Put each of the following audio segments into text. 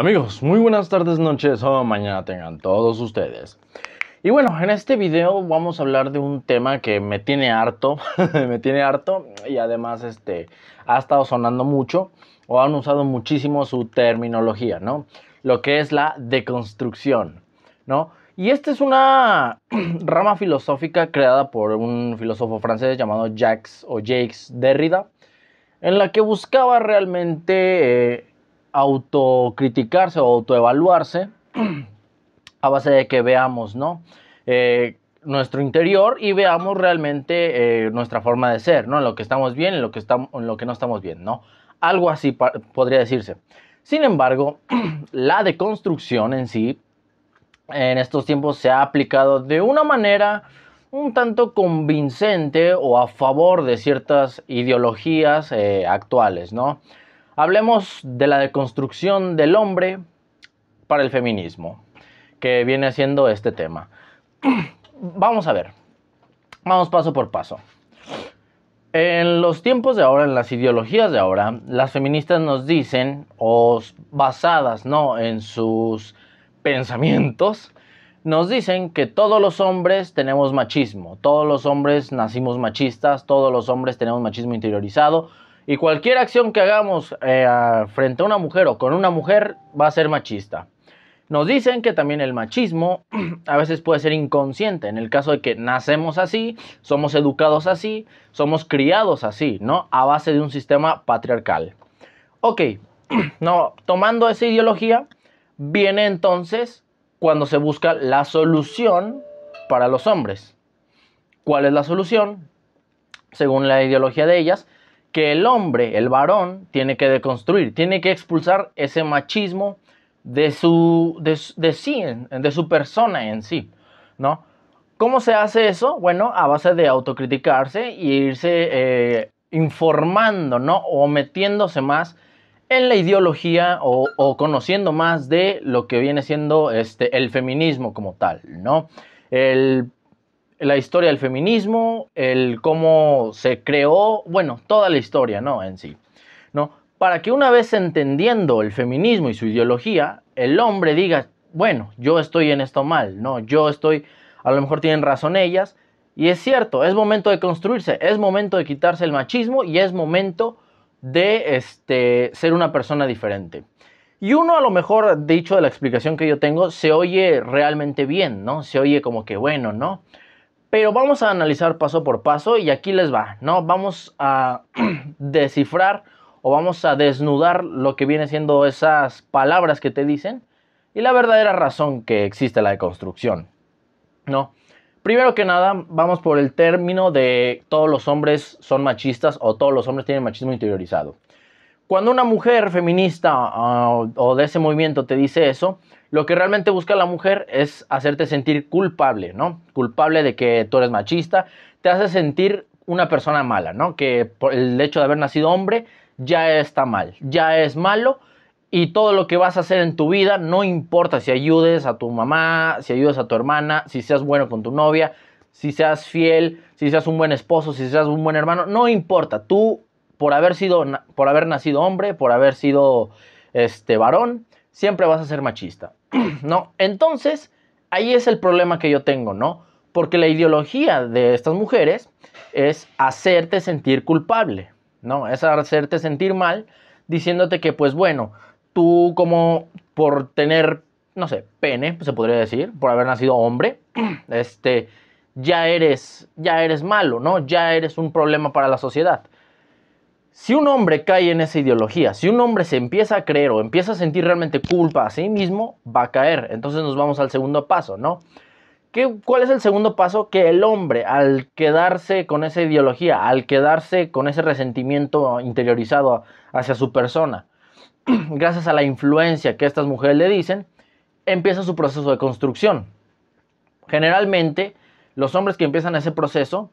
amigos, muy buenas tardes, noches o mañana tengan todos ustedes. Y bueno, en este video vamos a hablar de un tema que me tiene harto, me tiene harto y además este ha estado sonando mucho o han usado muchísimo su terminología, ¿no? Lo que es la deconstrucción, ¿no? Y esta es una rama filosófica creada por un filósofo francés llamado Jacques o Jacques Derrida, en la que buscaba realmente eh, autocriticarse o autoevaluarse a base de que veamos, ¿no? Eh, nuestro interior y veamos realmente eh, nuestra forma de ser, ¿no? En lo que estamos bien, lo que, estamos, en lo que no estamos bien, ¿no? Algo así podría decirse. Sin embargo, la deconstrucción en sí, en estos tiempos se ha aplicado de una manera un tanto convincente o a favor de ciertas ideologías eh, actuales, ¿no? Hablemos de la deconstrucción del hombre para el feminismo, que viene haciendo este tema. Vamos a ver, vamos paso por paso. En los tiempos de ahora, en las ideologías de ahora, las feministas nos dicen, o basadas ¿no? en sus pensamientos, nos dicen que todos los hombres tenemos machismo, todos los hombres nacimos machistas, todos los hombres tenemos machismo interiorizado, y cualquier acción que hagamos eh, frente a una mujer o con una mujer va a ser machista. Nos dicen que también el machismo a veces puede ser inconsciente, en el caso de que nacemos así, somos educados así, somos criados así, ¿no? A base de un sistema patriarcal. Ok, no, tomando esa ideología, viene entonces cuando se busca la solución para los hombres. ¿Cuál es la solución? Según la ideología de ellas, que el hombre, el varón, tiene que deconstruir, tiene que expulsar ese machismo de su, de sí, de su persona en sí, ¿no? ¿Cómo se hace eso? Bueno, a base de autocriticarse y e irse eh, informando, ¿no? O metiéndose más en la ideología o, conociendo más de lo que viene siendo este, el feminismo como tal, ¿no? El la historia del feminismo, el cómo se creó, bueno, toda la historia, ¿no? En sí, ¿no? Para que una vez entendiendo el feminismo y su ideología, el hombre diga, bueno, yo estoy en esto mal, ¿no? Yo estoy, a lo mejor tienen razón ellas, y es cierto, es momento de construirse, es momento de quitarse el machismo y es momento de este, ser una persona diferente. Y uno a lo mejor, dicho de la explicación que yo tengo, se oye realmente bien, ¿no? Se oye como que bueno, ¿no? Pero vamos a analizar paso por paso y aquí les va, ¿no? Vamos a descifrar o vamos a desnudar lo que viene siendo esas palabras que te dicen y la verdadera razón que existe la deconstrucción, ¿no? Primero que nada, vamos por el término de todos los hombres son machistas o todos los hombres tienen machismo interiorizado. Cuando una mujer feminista ah, o de ese movimiento te dice eso, lo que realmente busca la mujer es hacerte sentir culpable, ¿no? Culpable de que tú eres machista, te hace sentir una persona mala, ¿no? Que por el hecho de haber nacido hombre ya está mal, ya es malo y todo lo que vas a hacer en tu vida, no importa si ayudes a tu mamá, si ayudes a tu hermana, si seas bueno con tu novia, si seas fiel, si seas un buen esposo, si seas un buen hermano, no importa, tú por haber sido, por haber nacido hombre, por haber sido este varón, siempre vas a ser machista, ¿no? Entonces, ahí es el problema que yo tengo, ¿no? Porque la ideología de estas mujeres es hacerte sentir culpable, ¿no? Es hacerte sentir mal, diciéndote que, pues bueno, tú como por tener, no sé, pene, se podría decir, por haber nacido hombre, este, ya eres, ya eres malo, ¿no? Ya eres un problema para la sociedad si un hombre cae en esa ideología, si un hombre se empieza a creer o empieza a sentir realmente culpa a sí mismo, va a caer. Entonces nos vamos al segundo paso, ¿no? ¿Cuál es el segundo paso? Que el hombre, al quedarse con esa ideología, al quedarse con ese resentimiento interiorizado hacia su persona, gracias a la influencia que estas mujeres le dicen, empieza su proceso de construcción. Generalmente, los hombres que empiezan ese proceso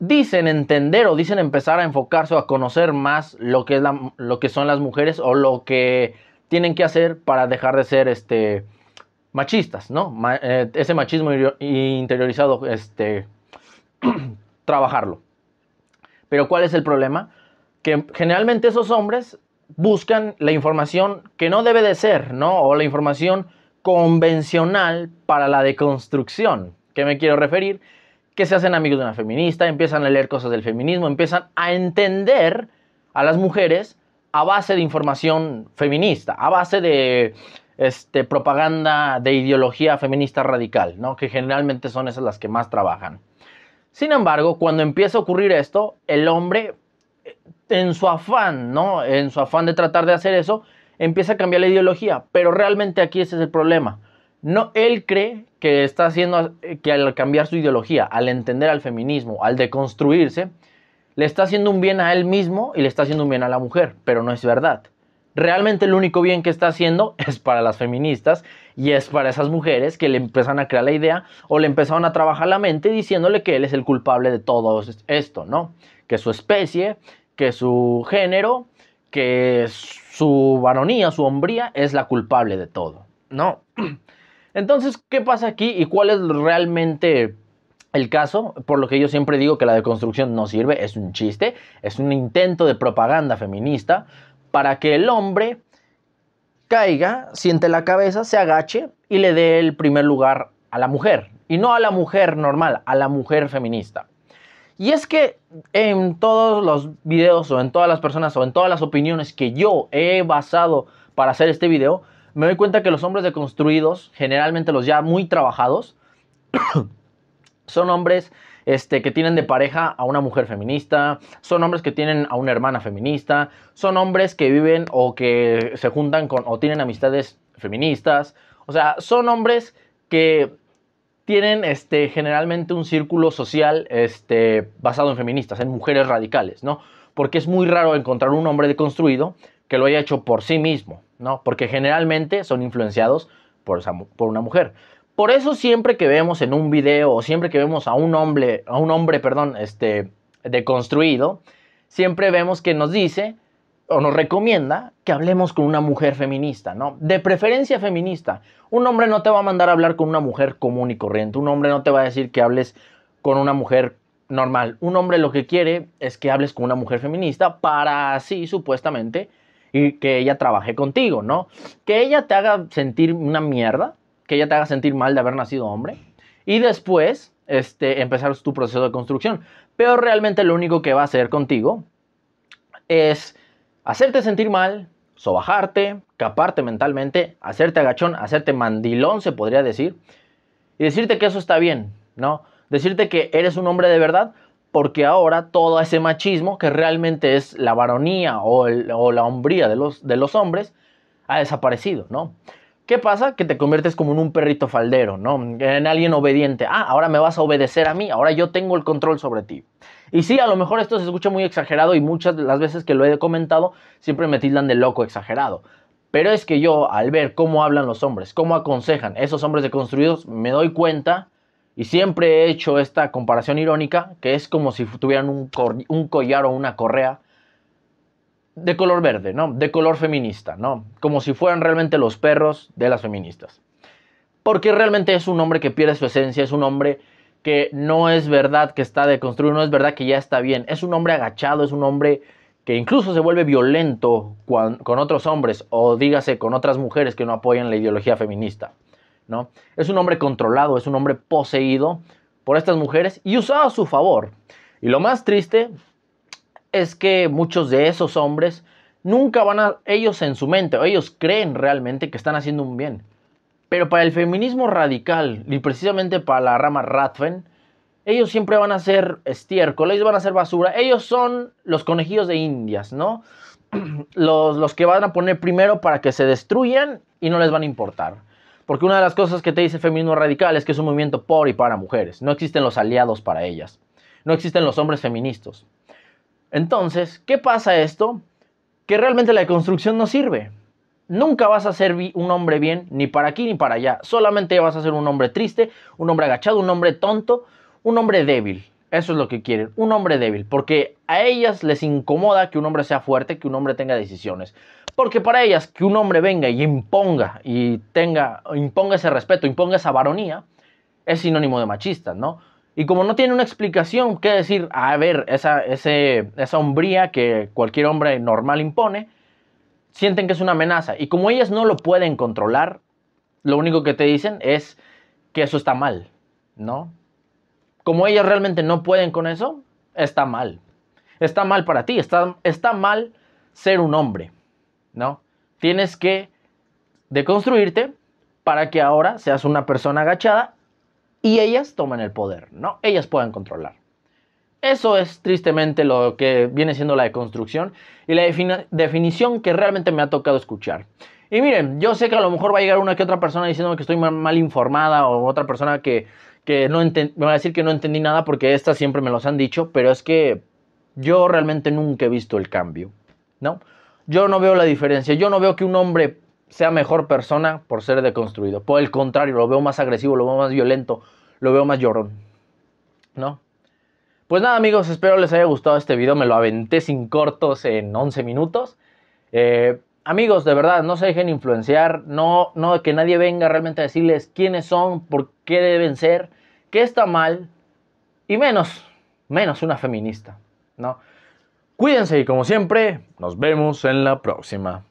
dicen entender o dicen empezar a enfocarse o a conocer más lo que, es lo que son las mujeres o lo que tienen que hacer para dejar de ser este, machistas, ¿no? Eh, ese machismo interiorizado, este, trabajarlo. Pero ¿cuál es el problema? Que generalmente esos hombres buscan la información que no debe de ser, ¿no? O la información convencional para la deconstrucción. ¿Qué me quiero referir? que se hacen amigos de una feminista, empiezan a leer cosas del feminismo, empiezan a entender a las mujeres a base de información feminista, a base de este, propaganda de ideología feminista radical, ¿no? que generalmente son esas las que más trabajan. Sin embargo, cuando empieza a ocurrir esto, el hombre, eh, en su afán, ¿no? en su afán de tratar de hacer eso, empieza a cambiar la ideología, pero realmente aquí ese es el problema no, él cree que está haciendo eh, que al cambiar su ideología, al entender al feminismo, al deconstruirse, le está haciendo un bien a él mismo y le está haciendo un bien a la mujer, pero no es verdad. Realmente el único bien que está haciendo es para las feministas y es para esas mujeres que le empiezan a crear la idea o le empezaron a trabajar la mente diciéndole que él es el culpable de todo esto, ¿no? Que su especie, que su género, que su varonía, su hombría es la culpable de todo, ¿no? Entonces, ¿qué pasa aquí y cuál es realmente el caso? Por lo que yo siempre digo que la deconstrucción no sirve, es un chiste, es un intento de propaganda feminista para que el hombre caiga, siente la cabeza, se agache y le dé el primer lugar a la mujer. Y no a la mujer normal, a la mujer feminista. Y es que en todos los videos o en todas las personas o en todas las opiniones que yo he basado para hacer este video, me doy cuenta que los hombres deconstruidos, generalmente los ya muy trabajados, son hombres este, que tienen de pareja a una mujer feminista, son hombres que tienen a una hermana feminista, son hombres que viven o que se juntan con o tienen amistades feministas, o sea, son hombres que tienen este, generalmente un círculo social este, basado en feministas, en mujeres radicales, ¿no? Porque es muy raro encontrar un hombre deconstruido que lo haya hecho por sí mismo, ¿no? Porque generalmente son influenciados por, por una mujer. Por eso siempre que vemos en un video o siempre que vemos a un hombre, a un hombre, perdón, este, deconstruido, siempre vemos que nos dice o nos recomienda que hablemos con una mujer feminista, ¿no? De preferencia feminista. Un hombre no te va a mandar a hablar con una mujer común y corriente. Un hombre no te va a decir que hables con una mujer normal. Un hombre lo que quiere es que hables con una mujer feminista para así, supuestamente, y que ella trabaje contigo, ¿no? Que ella te haga sentir una mierda, que ella te haga sentir mal de haber nacido hombre y después este, empezar tu proceso de construcción. Pero realmente lo único que va a hacer contigo es hacerte sentir mal, sobajarte, caparte mentalmente, hacerte agachón, hacerte mandilón, se podría decir, y decirte que eso está bien, ¿no? Decirte que eres un hombre de verdad, porque ahora todo ese machismo, que realmente es la varonía o, la hombría de los, hombres, ha desaparecido, ¿no? ¿Qué pasa? Que te conviertes como en un perrito faldero, ¿no? En alguien obediente. Ah, ahora me vas a obedecer a mí, ahora yo tengo el control sobre ti. Y sí, a lo mejor esto se escucha muy exagerado y muchas de las veces que lo he comentado siempre me tildan de loco exagerado. Pero es que yo, al ver cómo hablan los hombres, cómo aconsejan esos hombres deconstruidos, me doy cuenta y siempre he hecho esta comparación irónica, que es como si tuvieran un, collar o una correa de color verde, ¿no? De color feminista, ¿no? Como si fueran realmente los perros de las feministas. Porque realmente es un hombre que pierde su esencia, es un hombre que no es verdad que está deconstruido, no es verdad que ya está bien, es un hombre agachado, es un hombre que incluso se vuelve violento con, con otros hombres o dígase con otras mujeres que no apoyan la ideología feminista. Es un hombre controlado, es un hombre poseído por estas mujeres y usado a su favor. Y lo más triste es que muchos de esos hombres nunca van a ellos en su mente, ellos creen realmente que están haciendo un bien. Pero para el feminismo radical y precisamente para la rama Rathven, ellos siempre van a ser estiércol, ellos van a ser basura, ellos son los conejillos de indias, ¿no? los que van a poner primero para que se destruyan y no les van a importar. Porque una de las cosas que te dice el feminismo radical es que es un movimiento por y para mujeres. No existen los aliados para ellas. No existen los hombres feministas. Entonces, ¿qué pasa esto? Que realmente la construcción no sirve. Nunca vas a ser un hombre bien, ni para aquí ni para allá. Solamente vas a ser un hombre triste, un hombre agachado, un hombre tonto, un hombre débil. Eso es lo que quieren, un hombre débil, porque a ellas les incomoda que un hombre sea fuerte, que un hombre tenga decisiones. Porque para ellas que un hombre venga y imponga y tenga, imponga ese respeto, imponga esa varonía, es sinónimo de machista, ¿no? Y como no tiene una explicación que decir, a ver, esa, esa hombría que cualquier hombre normal impone, sienten que es una amenaza. Y como ellas no lo pueden controlar, lo único que te dicen es que eso está mal, ¿no? Como ellas realmente no pueden con eso, está mal. Está mal para ti, está mal ser un hombre. ¿no? Tienes que deconstruirte para que ahora seas una persona agachada y ellas tomen el poder, ¿no? Ellas puedan controlar. Eso es tristemente lo que viene siendo la deconstrucción y la definición que realmente me ha tocado escuchar. Y miren, yo sé que a lo mejor va a llegar una que otra persona diciéndome que estoy mal, informada o otra persona que, no me va a decir que no entendí nada porque estas siempre me los han dicho, pero es que yo realmente nunca he visto el cambio, ¿no? Yo no veo la diferencia. Yo no veo que un hombre sea mejor persona por ser deconstruido. Por el contrario, lo veo más agresivo, lo veo más violento, lo veo más llorón. ¿No? Pues nada amigos, espero les haya gustado este video. Me lo aventé sin cortos en 11 minutos. Eh, amigos, de verdad, no se dejen influenciar. No, no que nadie venga realmente a decirles quiénes son, por qué deben ser, qué está mal. Y menos, menos una feminista. ¿No? Cuídense y como siempre, nos vemos en la próxima.